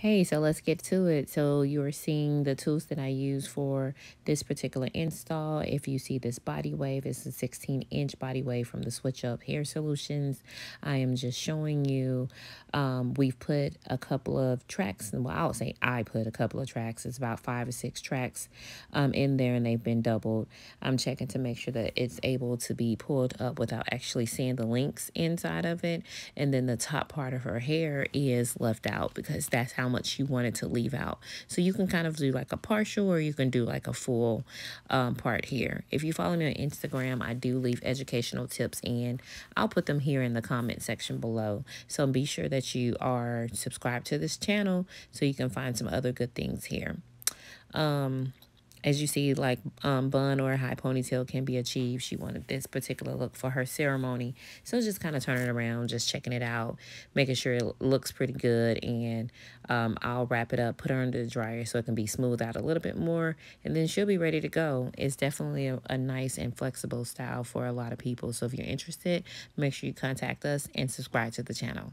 Hey, so let's get to it. So you're seeing the tools that I use for this particular install. If you see this body wave, it's a 16 inch body wave from the Switch Up Hair Solutions. I am just showing you, um, we've put a couple of tracks, well, I'll say I put a couple of tracks. It's about five or six tracks um, in there and they've been doubled. I'm checking to make sure that it's able to be pulled up without actually seeing the links inside of it. And then the top part of her hair is left out because that's how much you wanted to leave out. So you can kind of do like a partial or you can do like a full um, part here. If you follow me on Instagram, I do leave educational tips and I'll put them here in the comment section below. So be sure that you are subscribed to this channel so you can find some other good things here. Um, as you see, like um, bun or a high ponytail can be achieved. She wanted this particular look for her ceremony. So just kind of turning around, just checking it out, making sure it looks pretty good. And um, I'll wrap it up, put her under the dryer so it can be smoothed out a little bit more. And then she'll be ready to go. It's definitely a, a nice and flexible style for a lot of people. So if you're interested, make sure you contact us and subscribe to the channel.